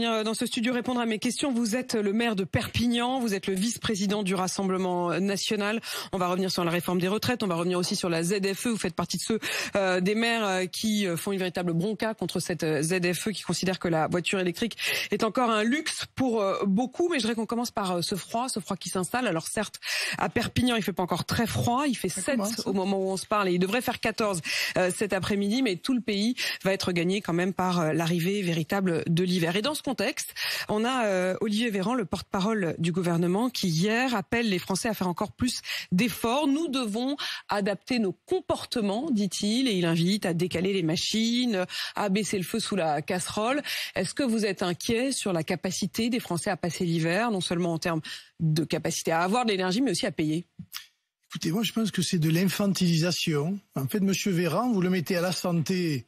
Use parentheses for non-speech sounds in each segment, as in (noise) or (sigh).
Euh, dans ce studio répondre à mes questions. Vous êtes le maire de Perpignan, vous êtes le vice-président du Rassemblement euh, national. On va revenir sur la réforme des retraites, on va revenir aussi sur la ZFE. Vous faites partie de ceux euh, des maires qui font une véritable bronca contre cette ZFE qui considère que la voiture électrique est encore un luxe pour beaucoup. Mais je dirais qu'on commence par ce froid, ce froid qui s'installe. Alors certes, à Perpignan, il fait pas encore très froid, il fait 7 hein. au moment où on se parle et il devrait faire 14 cet après-midi, mais tout le pays va être gagné quand même par l'arrivée véritable de l'hiver. Et dans ce contexte, on a euh, Olivier Véran, le porte-parole du gouvernement, qui hier appelle les Français à faire encore plus d'efforts. Nous devons adapter nos comportements, dit-il, et il invite à décaler les machines, à baisser le feu sous la casserole. Est-ce que vous êtes inquiet sur la capacité des Français à passer l'hiver, non seulement en termes de capacité à avoir de l'énergie, mais aussi à payer Écoutez, moi je pense que c'est de l'infantilisation. En fait, M. Véran, vous le mettez à la santé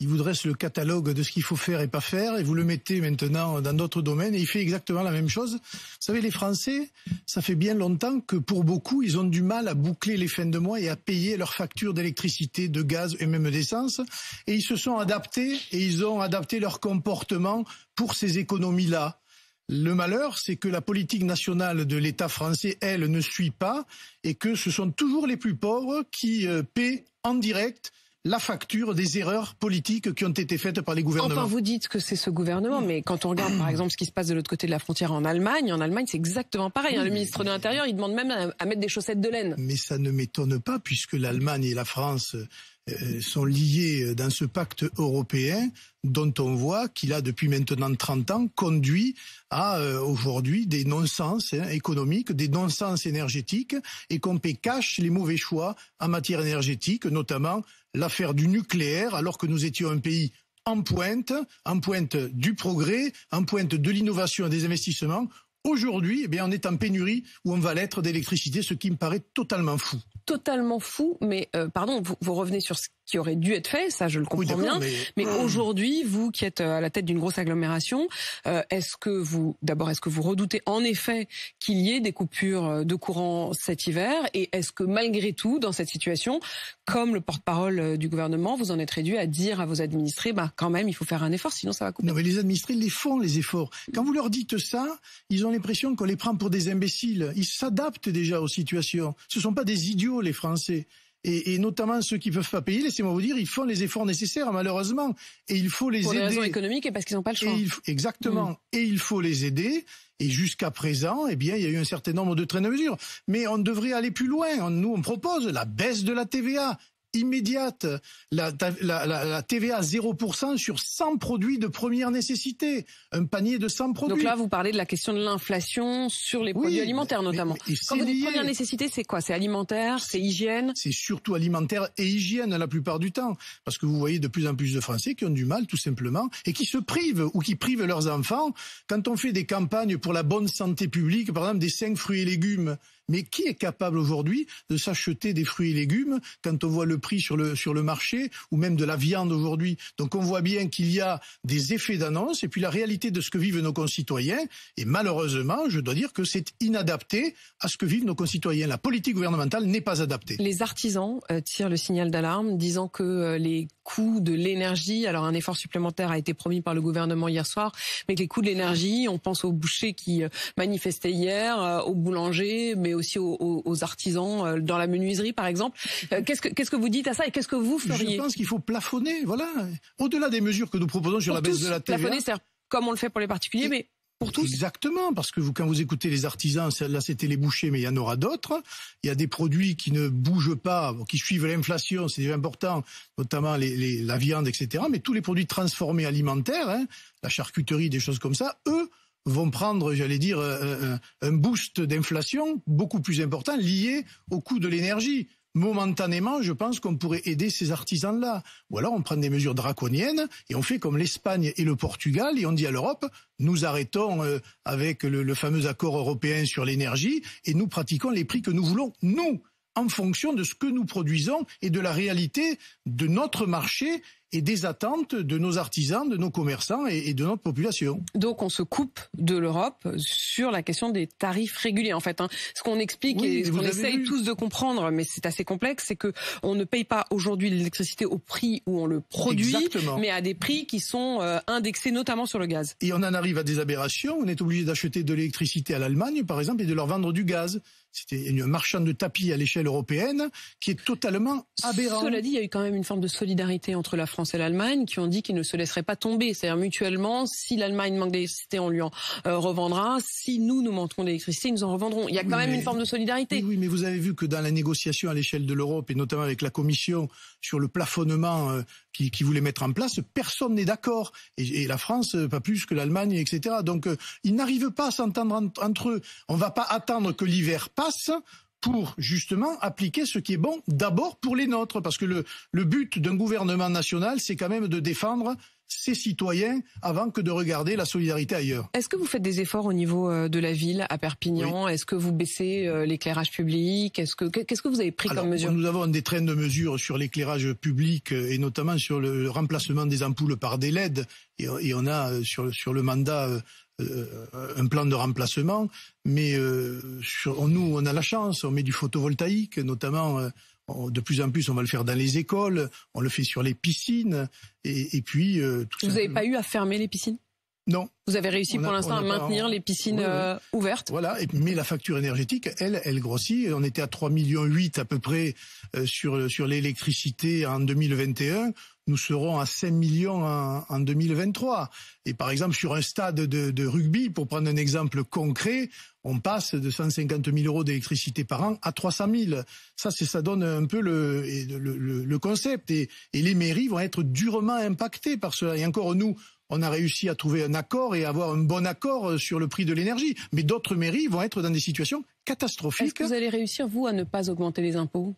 il vous dresse le catalogue de ce qu'il faut faire et pas faire, et vous le mettez maintenant dans d'autres domaines, et il fait exactement la même chose. Vous savez, les Français, ça fait bien longtemps que pour beaucoup, ils ont du mal à boucler les fins de mois et à payer leurs factures d'électricité, de gaz et même d'essence, et ils se sont adaptés, et ils ont adapté leur comportement pour ces économies-là. Le malheur, c'est que la politique nationale de l'État français, elle, ne suit pas, et que ce sont toujours les plus pauvres qui euh, paient en direct la facture des erreurs politiques qui ont été faites par les gouvernements. Enfin, vous dites que c'est ce gouvernement, mais quand on regarde par exemple ce qui se passe de l'autre côté de la frontière en Allemagne, en Allemagne c'est exactement pareil. Hein. Le ministre de l'Intérieur, il demande même à, mettre des chaussettes de laine. Mais ça ne m'étonne pas puisque l'Allemagne et la France euh, sont liées dans ce pacte européen dont on voit qu'il a depuis maintenant 30 ans conduit à euh, aujourd'hui des non-sens hein, économiques, des non-sens énergétiques, et qu'on paie les mauvais choix en matière énergétique, notamment l'affaire du nucléaire, alors que nous étions un pays en pointe, en pointe du progrès, en pointe de l'innovation et des investissements. Aujourd'hui, eh bien, on est en pénurie où on va l'être d'électricité, ce qui me paraît totalement fou. Totalement fou, mais euh, pardon, vous, vous revenez sur ce qui aurait dû être fait, ça je le comprends bien. Mais, (clears throat) aujourd'hui, vous qui êtes euh, à la tête d'une grosse agglomération, euh, est-ce que vous, d'abord, est-ce que vous redoutez en effet qu'il y ait des coupures euh, de courant cet hiver Et est-ce que malgré tout, dans cette situation, comme le porte-parole du gouvernement, vous en êtes réduit à dire à vos administrés, bah quand même, il faut faire un effort, sinon ça va couper. Non, mais les administrés les font les efforts. Quand vous leur dites ça, ils ont l'impression qu'on les prend pour des imbéciles. Ils s'adaptent déjà aux situations. Ce ne sont pas des idiots les Français et, notamment ceux qui peuvent pas payer, laissez-moi vous dire, ils font les efforts nécessaires, malheureusement, et il faut les aider. Pour des raisons économiques et parce qu'ils n'ont pas le choix. exactement. Mm. Et il faut les aider. Et jusqu'à présent, eh bien, il y a eu un certain nombre de trains de mesure. Mais on devrait aller plus loin. nous, on propose la baisse de la TVA immédiate, la, TVA 0% sur 100 produits de première nécessité, un panier de 100 produits. Donc là, vous parlez de la question de l'inflation sur les produits alimentaires notamment. Mais, Quand vous dites première nécessité, c'est quoi C'est alimentaire, c'est hygiène C'est surtout alimentaire et hygiène la plupart du temps, parce que vous voyez de plus en plus de Français qui ont du mal tout simplement et qui se privent ou qui privent leurs enfants. Quand on fait des campagnes pour la bonne santé publique, par exemple des 5 fruits et légumes, mais qui est capable aujourd'hui de s'acheter des fruits et légumes quand on voit le prix sur le, sur le marché ou même de la viande aujourd'hui Donc on voit bien qu'il y a des effets d'annonce et puis la réalité de ce que vivent nos concitoyens. Et malheureusement, je dois dire que c'est inadapté à ce que vivent nos concitoyens. La politique gouvernementale n'est pas adaptée. Les artisans euh, tirent le signal d'alarme disant que euh, les coûts de l'énergie, alors un effort supplémentaire a été promis par le gouvernement hier soir, mais les coûts de l'énergie, on pense aux bouchers qui euh, manifestaient hier, aux boulangers, mais aussi aux, artisans euh, dans la menuiserie, par exemple. Euh, qu'est-ce que qu'est-ce que vous dites à ça et qu'est-ce que vous feriez Je pense qu'il faut plafonner. Voilà. Au-delà des mesures que nous proposons sur la baisse de la TVA. Plafonner, cest comme on le fait pour les particuliers, mais pour tous. Exactement, parce que vous, quand vous écoutez les artisans, là c'était les bouchers, mais il y en aura d'autres. Il y a des produits qui ne bougent pas, qui suivent l'inflation, c'est important, notamment la viande, etc. Mais tous les produits transformés alimentaires, hein, la charcuterie, des choses comme ça, eux, vont prendre, j'allais dire, euh, euh, un, boost d'inflation beaucoup plus important lié au coût de l'énergie momentanément, je pense qu'on pourrait aider ces artisans-là. Ou alors on prend des mesures draconiennes et on fait comme l'Espagne et le Portugal et on dit à l'Europe, nous arrêtons euh, avec le, fameux accord européen sur l'énergie et nous pratiquons les prix que nous voulons, nous, en fonction de ce que nous produisons et de la réalité de notre marché et des attentes de nos artisans, de nos commerçants et, de notre population. Donc on se coupe de l'Europe sur la question des tarifs réguliers en fait. Hein. Ce qu'on explique et ce qu'on essaye tous de comprendre, mais c'est assez complexe, c'est que on ne paye pas aujourd'hui l'électricité au prix où on le produit, mais à des prix qui sont euh, indexés notamment sur le gaz. Et on en arrive à des aberrations. On est obligé d'acheter de l'électricité à l'Allemagne par exemple et de leur vendre du gaz. C'était une marchande de tapis à l'échelle européenne qui est totalement aberrante. Cela dit, il y a eu quand même une forme de solidarité entre la France France et l'Allemagne, qui ont dit qu'ils ne se laisseraient pas tomber. C'est-à-dire mutuellement, si l'Allemagne manque d'électricité, on lui en euh, revendra. Si nous, nous manquons d'électricité, nous en revendrons. Il y a quand même une forme de solidarité. Oui, mais vous avez vu que dans la négociation à l'échelle de l'Europe, et notamment avec la Commission, sur le plafonnement euh, qu'ils qui, voulait mettre en place, personne n'est d'accord. Et, la France, euh, pas plus que l'Allemagne, etc. Donc, ils n'arrivent pas à s'entendre entre eux. On ne va pas attendre que l'hiver passe pour justement appliquer ce qui est bon d'abord pour les nôtres, parce que le, le but d'un gouvernement national, c'est quand même de défendre ses citoyens avant que de regarder la solidarité ailleurs. Est-ce que vous faites des efforts au niveau euh, de la ville à Perpignan Est-ce que vous baissez euh, l'éclairage public ce que qu'est-ce que vous avez pris comme mesure Nous avons des trains de mesure sur l'éclairage public euh, et notamment sur le remplacement des ampoules par des LED. Et, on a sur, sur le mandat euh, un plan de remplacement. Mais euh, nous, on a la chance, on met du photovoltaïque, notamment euh, de plus en plus, on va le faire dans les écoles, on le fait sur les piscines, et, puis. Vous n'avez pas eu à fermer les piscines Non. Vous avez réussi pour l'instant à maintenir les piscines ouvertes. Voilà, mais la facture énergétique, elle, elle grossit. On était à 3,8 millions à peu près sur sur l'électricité en 2021 nous serons à 5 millions en, 2023. Et par exemple, sur un stade de, rugby, pour prendre un exemple concret, on passe de 150 000 euros d'électricité par an à 300 000. Ça, ça donne un peu le, concept. Et, les mairies vont être durement impactées par cela. Et encore, nous, on a réussi à trouver un accord et avoir un bon accord euh, sur le prix de l'énergie. Mais d'autres mairies vont être dans des situations catastrophiques. Est-ce que vous allez réussir, vous, à ne pas augmenter les impôts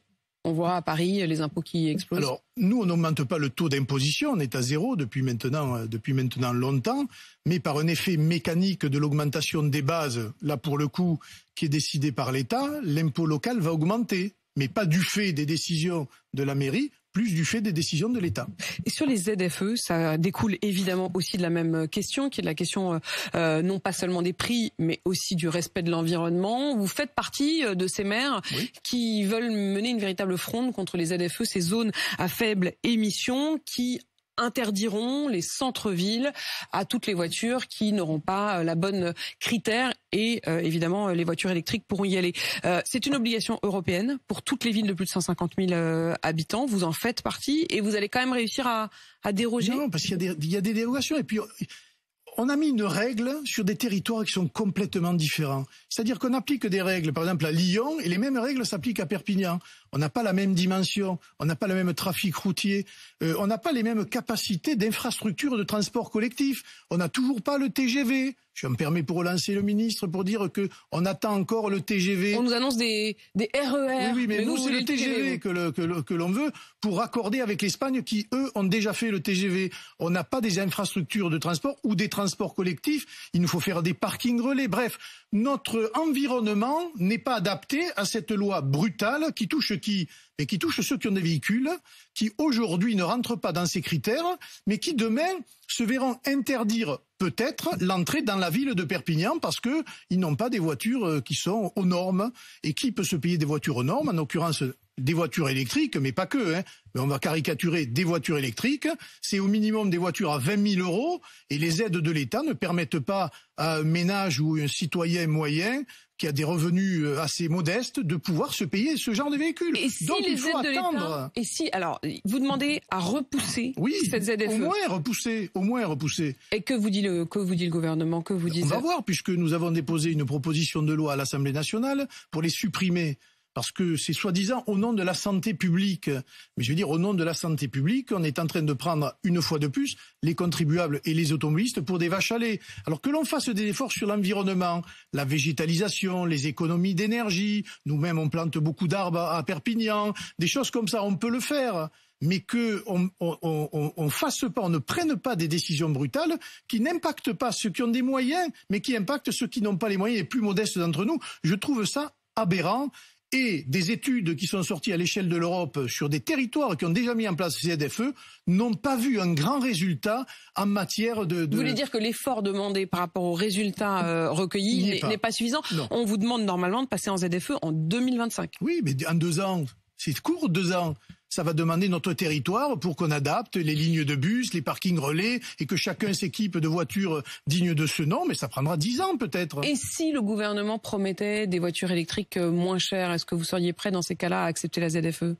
on voit à Paris les impôts qui explosent. Alors, nous, on n'augmente pas le taux d'imposition, on est à zéro depuis maintenant, euh, depuis maintenant longtemps, mais par un effet mécanique de l'augmentation des bases, là pour le coup, qui est décidé par l'État, l'impôt local va augmenter mais pas du fait des décisions de la mairie, plus du fait des décisions de l'État. Et sur les ZFE, ça découle évidemment aussi de la même question, qui est de la question euh, euh, non pas seulement des prix, mais aussi du respect de l'environnement. Vous faites partie euh, de ces maires qui veulent mener une véritable fronde contre les ZFE, ces zones à faible émission qui interdiront les centres-villes à toutes les voitures qui n'auront pas euh, la bonne critère et euh, évidemment euh, les voitures électriques pourront y aller. c'est une obligation européenne pour toutes les villes de plus de 150 000 habitants. Vous en faites partie et vous allez quand même réussir à, déroger. Non, parce qu'il y, y, a des dérogations et puis on a mis une règle sur des territoires qui sont complètement différents. C'est-à-dire qu'on applique des règles, par exemple à Lyon, et les mêmes règles s'appliquent à Perpignan. On n'a pas la même dimension, on n'a pas le même trafic routier, euh, on n'a pas les mêmes capacités d'infrastructures de transport collectif, on n'a toujours pas le TGV. Je me permets pour relancer le ministre pour dire que on attend encore le TGV. On nous annonce des, des RER. E oui, mais, nous, c'est le TGV que, que l'on veut pour accorder avec l'Espagne qui, eux, ont déjà fait le TGV. On n'a pas des infrastructures de transport ou des transports transport collectif, il nous faut faire des parkings relais. Bref, notre environnement n'est pas adapté à cette loi brutale qui touche qui et qui touche ceux qui ont des véhicules, qui aujourd'hui ne rentrent pas dans ces critères, mais qui demain se verront interdire peut-être l'entrée dans la ville de Perpignan parce qu'ils n'ont pas des voitures euh, qui sont aux normes et qui peut se payer des voitures aux normes, en l'occurrence des voitures électriques, mais pas que. Hein. Mais on va caricaturer des voitures électriques. C'est au minimum des voitures à 20 000 euros et les aides de l'État ne permettent pas à un ménage ou un citoyen moyen qui a des revenus euh, assez modestes de pouvoir se payer ce genre de véhicule. Et si les faut aides attendre. et si alors vous demandez à repousser ah, oui, cette ZFE. Au moins repousser, au moins repousser. Et que vous dit le que vous dit le gouvernement, que vous On va voir puisque nous avons déposé une proposition de loi à l'Assemblée nationale pour les supprimer parce que c'est soi-disant au nom de la santé publique. Mais je veux dire, au nom de la santé publique, on est en train de prendre une fois de plus les contribuables et les automobilistes pour des vaches à lait. Alors que l'on fasse des efforts sur l'environnement, la végétalisation, les économies d'énergie, nous-mêmes on plante beaucoup d'arbres à Perpignan, des choses comme ça, on peut le faire mais que on, fasse pas, on ne prenne pas des décisions brutales qui n'impactent pas ceux qui ont des moyens, mais qui impactent ceux qui n'ont pas les moyens, les plus modestes d'entre nous. Je trouve ça aberrant et des études qui sont sorties à l'échelle de l'Europe sur des territoires qui ont déjà mis en place ZFE n'ont pas vu un grand résultat en matière de... Vous voulez dire que l'effort demandé par rapport aux résultats euh, recueillis n'est pas. suffisant On vous demande normalement de passer en ZFE en 2025. Oui, mais en deux ans. C'est court, deux ans ça va demander notre territoire pour qu'on adapte les lignes de bus, les parkings relais et que chacun s'équipe de voitures dignes de ce nom, mais ça prendra 10 ans peut-être. Et si le gouvernement promettait des voitures électriques euh, moins chères, est-ce que vous seriez prêt dans ces cas-là à accepter la ZFE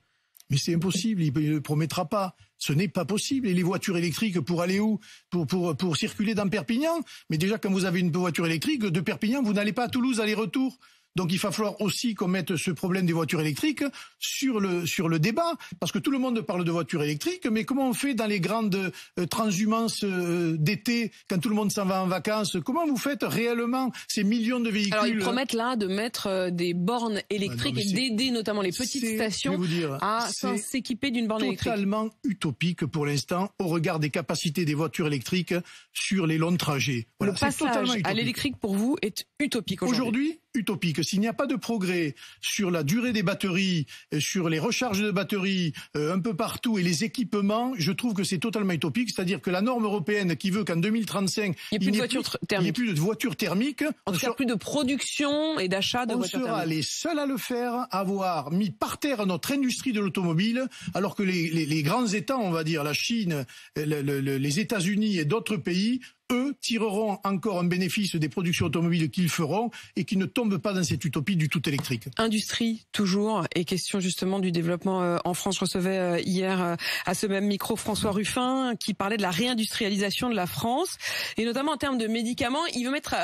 mais c'est impossible, il ne promettra pas. Ce n'est pas possible. Et les voitures électriques pour aller où pour, pour, pour circuler dans Perpignan Mais déjà, quand vous avez une voiture électrique, de Perpignan, vous n'allez pas à Toulouse aller-retour. Donc il va falloir aussi qu'on mette ce problème des voitures électriques sur le, sur le débat, parce que tout le monde parle de voitures électriques, mais comment on fait dans les grandes euh, transhumances euh, d'été, quand tout le monde s'en va en vacances Comment vous faites réellement ces millions de véhicules Alors ils promettent là de mettre euh, des bornes électriques et d'aider notamment les petites stations à s'équiper d'une borne électrique. totalement utopique pour l'instant au regard des capacités des voitures électriques sur les longs trajets. le passage à l'électrique pour vous est utopique aujourd'hui utopique. S'il n'y a pas de progrès sur la durée des batteries, euh, sur les recharges de batteries euh, un peu partout et les équipements, je trouve que c'est totalement utopique. C'est-à-dire que la norme européenne qui veut qu'en 2035, il n'y ait, plus de voitures thermiques. En tout cas, plus de production et d'achat de voitures On sera les seuls à le faire, avoir mis par terre notre industrie de l'automobile, alors que les, grands États, on va dire la Chine, les États-Unis et d'autres pays eux tireront encore un bénéfice des productions automobiles qu'ils feront et qui ne tombent pas dans cette utopie du tout électrique. Industrie toujours et question justement du développement euh, en France. Je recevais euh, hier euh, à ce même micro François Ruffin qui parlait de la réindustrialisation de la France et notamment en termes de médicaments. Il veut mettre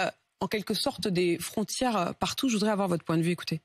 en quelque sorte des frontières partout. Je voudrais avoir votre point de vue. Écoutez.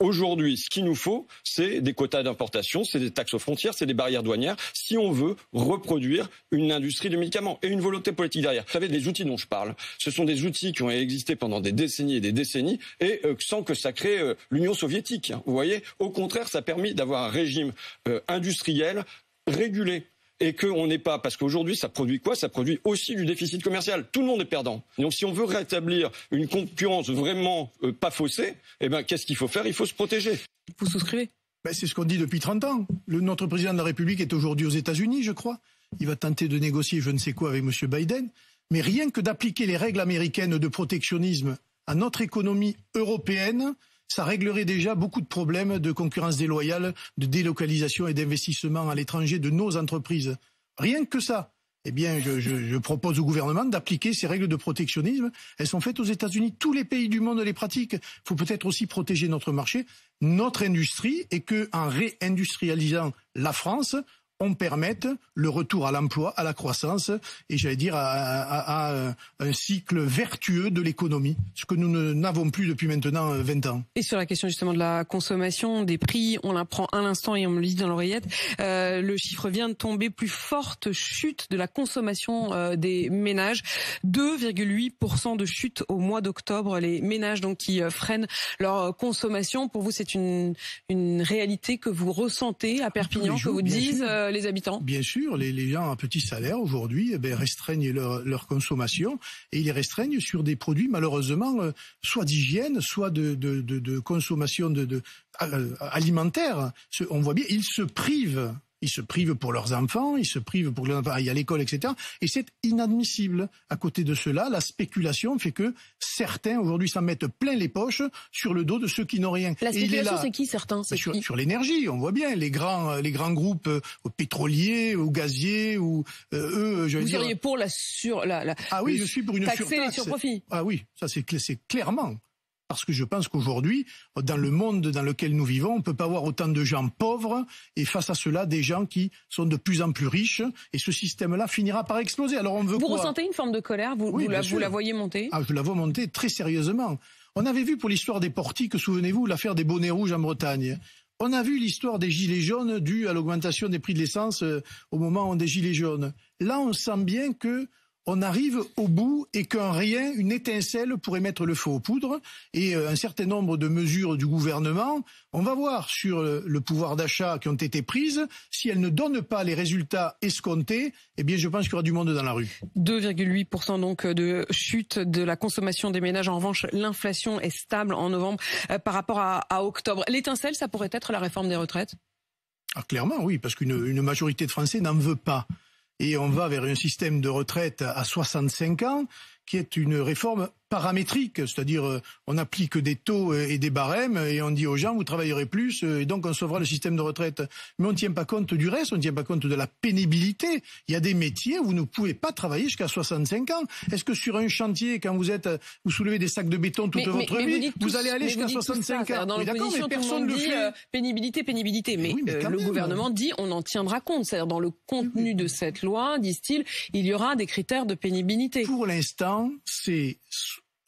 Aujourd'hui, ce qu'il nous faut, c'est des quotas d'importation, c'est des taxes aux frontières, c'est des barrières douanières, si on veut reproduire une industrie de médicaments et une volonté politique derrière. Vous savez, les outils dont je parle, ce sont des outils qui ont existé pendant des décennies et des décennies, et euh, sans que ça crée euh, l'Union soviétique. vous voyez, au contraire, ça a permis d'avoir un régime euh, industriel régulé et qu'on n'est pas, parce qu'aujourd'hui, ça produit quoi Ça produit aussi du déficit commercial. Tout le monde est perdant. Donc, si on veut rétablir une concurrence vraiment euh, pas faussée, eh bien qu'est-ce qu'il faut faire Il faut se protéger. Vous souscrivez ben, C'est ce qu'on dit depuis 30 ans. Le, notre président de la République est aujourd'hui aux États-Unis, je crois. Il va tenter de négocier je ne sais quoi avec M. Biden. Mais rien que d'appliquer les règles américaines de protectionnisme à notre économie européenne, ça réglerait déjà beaucoup de problèmes de concurrence déloyale, de délocalisation et d'investissement à l'étranger de nos entreprises. Rien que ça. Eh bien, je, propose au gouvernement d'appliquer ces règles de protectionnisme. Elles sont faites aux États-Unis. Tous les pays du monde les pratiquent. Il faut peut-être aussi protéger notre marché, notre industrie, et qu'en réindustrialisant la France, on permette le retour à l'emploi, à la croissance et j'allais dire à, un cycle vertueux de l'économie, ce que nous n'avons plus depuis maintenant 20 euh, ans. Et sur la question justement de la consommation, des prix, on prend à l'instant et on me le dit dans l'oreillette, euh, le chiffre vient de tomber, plus forte chute de la consommation euh, des ménages, 2,8% de chute au mois d'octobre, les ménages donc qui freinent leur consommation. Pour vous, c'est une, réalité que vous ressentez à Perpignan, que vous disent habitants Bien sûr, les, gens à petit salaire aujourd'hui eh ben, restreignent leur, consommation et ils restreignent sur des produits malheureusement euh, soit d'hygiène, soit de, de consommation de, euh, alimentaire. On voit bien, ils se privent ils se privent pour leurs enfants, ils se privent pour les enfants, à l'école, etc. Et c'est inadmissible. À côté de cela, la spéculation fait que certains aujourd'hui s'en mettent plein les poches sur le dos de ceux qui n'ont rien. La spéculation, c'est qui certains Sur, qui sur l'énergie, on voit bien les grands, euh, les grands groupes euh, pétroliers, ou euh, gaziers, ou eux, je Vous dire... seriez pour la sur la, ah oui, je suis pour une taxer les surprofits. Ah oui, ça c'est clairement parce que je pense qu'aujourd'hui, dans le monde dans lequel nous vivons, on ne peut pas avoir autant de gens pauvres et face à cela, des gens qui sont de plus en plus riches et ce système-là finira par exploser. Alors on veut Vous ressentez une forme de colère vous, la, voyez monter ah, Je la vois monter très sérieusement. On avait vu pour l'histoire des portiques, souvenez-vous, l'affaire des bonnets rouges en Bretagne. On a vu l'histoire des gilets jaunes due à l'augmentation des prix de l'essence euh, au moment des gilets jaunes. Là, on sent bien que on arrive au bout et qu'un rien, une étincelle pourrait mettre le feu aux poudres et euh, un certain nombre de mesures du gouvernement, on va voir sur euh, le pouvoir d'achat qui ont été prises, si elles ne donnent pas les résultats escomptés, eh bien je pense qu'il y aura du monde dans la rue. 2,8% donc euh, de chute de la consommation des ménages. En revanche, l'inflation est stable en novembre par rapport à, octobre. L'étincelle, ça pourrait être la réforme des retraites ah, Clairement, oui, parce qu'une majorité de Français n'en veut pas et on va vers un système de retraite à 65 ans qui est une réforme paramétrique, c'est-à-dire euh, on applique des taux euh, et des barèmes et on dit aux gens vous travaillerez plus euh, et donc on sauvera le système de retraite. Mais on ne tient pas compte du reste, on ne tient pas compte de la pénibilité. Il y a des métiers où vous ne pouvez pas travailler jusqu'à 65 ans. Est-ce que sur un chantier, quand vous êtes, vous soulevez des sacs de béton toute votre vie, vous, allez aller jusqu'à 65 ans Dans D'accord, mais personne ne le pénibilité, pénibilité. Mais, le gouvernement dit on en tiendra compte. C'est-à-dire dans le contenu de cette loi, disent-ils, il y aura des critères de pénibilité. Pour l'instant, c'est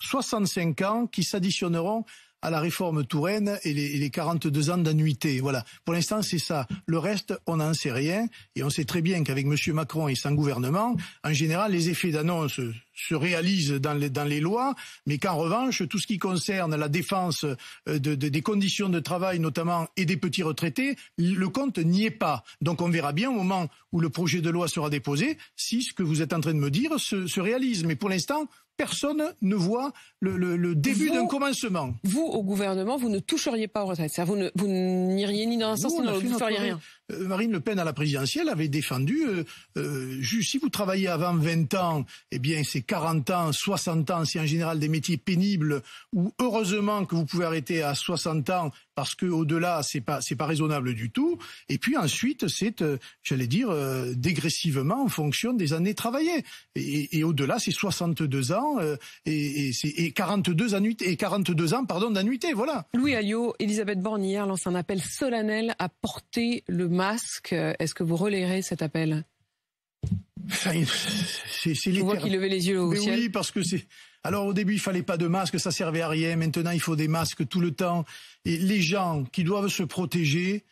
65 ans qui s'additionneront à la réforme Touraine et les, 42 ans d'annuité. Voilà. Pour l'instant, c'est ça. Le reste, on n'en sait rien. Et on sait très bien qu'avec M. Macron et son gouvernement, en général, les effets d'annonce se réalisent dans les, lois, mais qu'en revanche, tout ce qui concerne la défense euh, des conditions de travail notamment et des petits retraités, le compte n'y est pas. Donc on verra bien au moment où le projet de loi sera déposé si ce que vous êtes en train de me dire se réalise. Mais pour l'instant, personne ne voit le, le, début d'un commencement. Vous, au gouvernement, vous ne toucheriez pas aux retraites. Vous n'iriez ni dans un sens ni dans l'autre. Vous ne feriez rien. Euh, Marine Le Pen à la présidentielle avait défendu, euh, euh, si vous travaillez avant 20 ans, eh bien c'est 40 ans, 60 ans, c'est en général des métiers pénibles ou heureusement que vous pouvez arrêter à 60 ans parce que au-delà c'est pas pas raisonnable du tout. Et puis ensuite c'est, j'allais dire, dégressivement en fonction des années travaillées. Et, au-delà c'est 62 ans et, 42 annuités et 42 ans pardon d'annuité. Voilà. Louis Alliot, Elisabeth Borne hier lance un appel solennel à porter le masque. Euh, est-ce que vous relayerez cet appel c'est, c'est vois qu'il levait les yeux au ciel. Oui, parce que c'est. Alors au début, il fallait pas de masque, ça servait à rien. Maintenant, il faut des masques tout le temps. Et les gens qui doivent se protéger,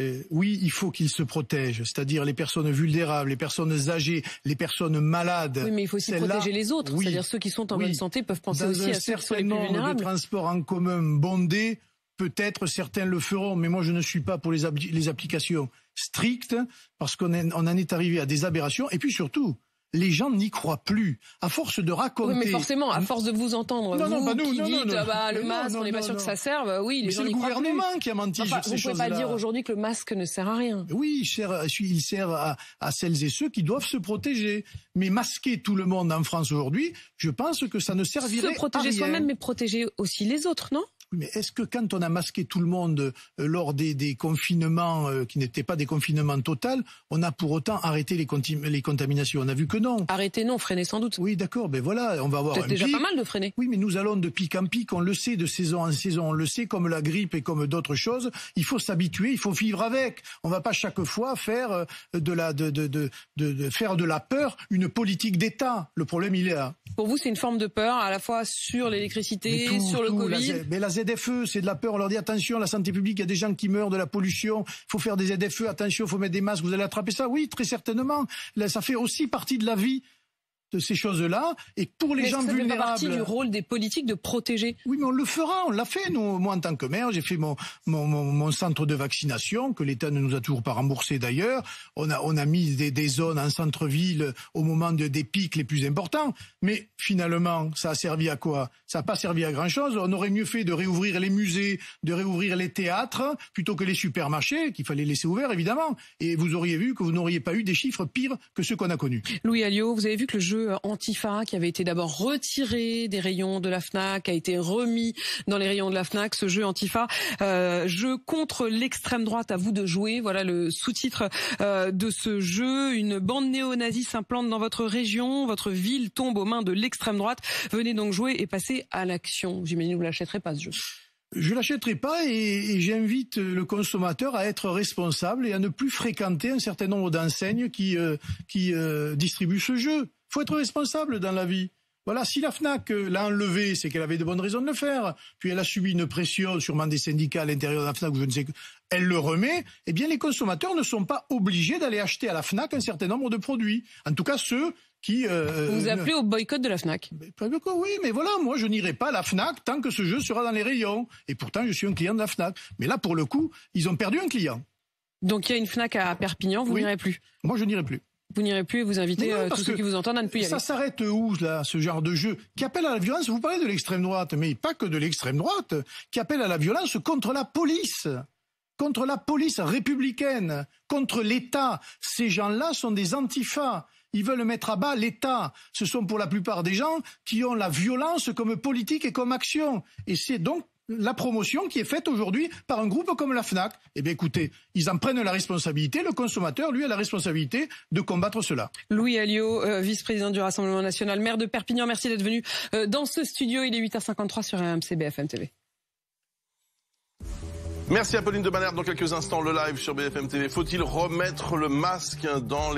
euh, oui, il faut qu'ils se protègent, c'est-à-dire les personnes vulnérables, les personnes âgées, les personnes malades. Oui, mais il faut aussi protéger les autres, c'est-à-dire ceux qui sont en bonne santé peuvent penser aussi à ceux qui sont les un certain nombre de transports en commun bondés, Peut-être certains le feront, mais moi je ne suis pas pour les, applications strictes parce qu'on en est arrivé à des aberrations. Et puis surtout, les gens n'y croient plus. À force de raconter. Oui, mais forcément, à ah, force de vous entendre, non, vous bah non, qui dites ah bah, le masque, on n'est pas sûr que ça serve. Oui, les gens n'y croient plus. C'est le gouvernement qui a menti. je vous ne pouvez pas dire aujourd'hui que le masque ne sert à rien. Oui, il sert, à, celles et ceux qui doivent se protéger. Mais masquer tout le monde en France aujourd'hui, je pense que ça ne servirait à rien. Se protéger soi-même, mais protéger aussi les autres, non mais est-ce que quand on a masqué tout le monde euh, lors des, confinements euh, qui n'étaient pas des confinements totaux, on a pour autant arrêté les, contaminations On a vu que non. Arrêter non, freiner sans doute. Oui, d'accord, mais ben voilà, on va avoir déjà pas mal de freiner. Oui, mais nous allons de pic en pic, on le sait, de saison en saison, on le sait, comme la grippe et comme d'autres choses, il faut s'habituer, il faut vivre avec. On va pas chaque fois faire euh, de la, faire de la peur une politique d'État. Le problème, il est là. Pour vous, c'est une forme de peur à la fois sur l'électricité, sur le Covid. ZFE, c'est de la peur. On leur dit attention, la santé publique, il y a des gens qui meurent de la pollution, il faut faire des ZFE, attention, il faut mettre des masques, vous allez attraper ça. Oui, très certainement. ça fait aussi partie de la vie de ces choses-là. Et pour les gens vulnérables. Ça partie du rôle des politiques de protéger. Oui, mais on le fera, on l'a fait. Nous, moi, en tant que maire, j'ai fait mon, mon, mon, centre de vaccination, que l'État ne nous a toujours pas remboursé d'ailleurs. On a, on a mis des, des zones en centre-ville au moment des pics les plus importants. Mais finalement, ça a servi à quoi Ça n'a pas servi à grand-chose. On aurait mieux fait de réouvrir les musées, de réouvrir les théâtres, plutôt que les supermarchés, qu'il fallait laisser ouverts, évidemment. Et vous auriez vu que vous n'auriez pas eu des chiffres pires que ceux qu'on a connus. Louis Alliot, vous avez vu que le jeu Antifa qui avait été d'abord retiré des rayons de la Fnac, a été remis dans les rayons de la Fnac. Ce jeu Antifa, euh, jeu contre l'extrême droite, à vous de jouer. Voilà le sous-titre euh, de ce jeu. Une bande néo-nazie s'implante dans votre région, votre ville tombe aux mains de l'extrême droite. Venez donc jouer et passer à l'action. J'imagine que vous l'achèterez pas ce jeu. Je l'achèterai pas et, j'invite le consommateur à être responsable et à ne plus fréquenter un certain nombre d'enseignes qui, euh, qui distribuent ce jeu faut être responsable dans la vie. Voilà, si la FNAC l'a enlevé c'est qu'elle avait de bonnes raisons de le faire. Puis elle a subi une pression, sûrement des syndicats à l'intérieur de la FNAC ou je ne sais quoi. Elle le remet. Eh bien, les consommateurs ne sont pas obligés d'aller acheter à la FNAC un certain nombre de produits. En tout cas, ceux qui... Euh, euh, vous appelez au boycott de la FNAC Oui, mais voilà, moi, je n'irai pas à la FNAC tant que ce jeu sera dans les rayons. Et pourtant, je suis un client de la FNAC. Mais là, pour le coup, ils ont perdu un client. Donc il y a une FNAC à Perpignan, vous n'irez plus Moi, je n'irai plus vous n'irez plus vous inviter non, euh, tous ceux qui vous entendent à ne plus y aller. Ça s'arrête où, là, ce genre de jeu qui appelle à la violence Vous parlez de l'extrême droite, mais pas que de l'extrême droite, qui appelle à la violence contre la police contre la police républicaine, contre l'État. Ces gens-là sont des antifas. Ils veulent mettre à bas l'État. Ce sont pour la plupart des gens qui ont la violence comme politique et comme action. Et c'est donc la promotion qui est faite aujourd'hui par un groupe comme la FNAC. Eh bien écoutez, ils en prennent la responsabilité, le consommateur, lui, a la responsabilité de combattre cela. Louis Alliot, euh, vice-président du Rassemblement national, maire de Perpignan, merci d'être venu euh, dans ce studio. Il est 8h53 sur RMC BFM TV. Merci Pauline de Banner. Dans quelques instants, le live sur BFM TV. Faut-il remettre le masque dans les...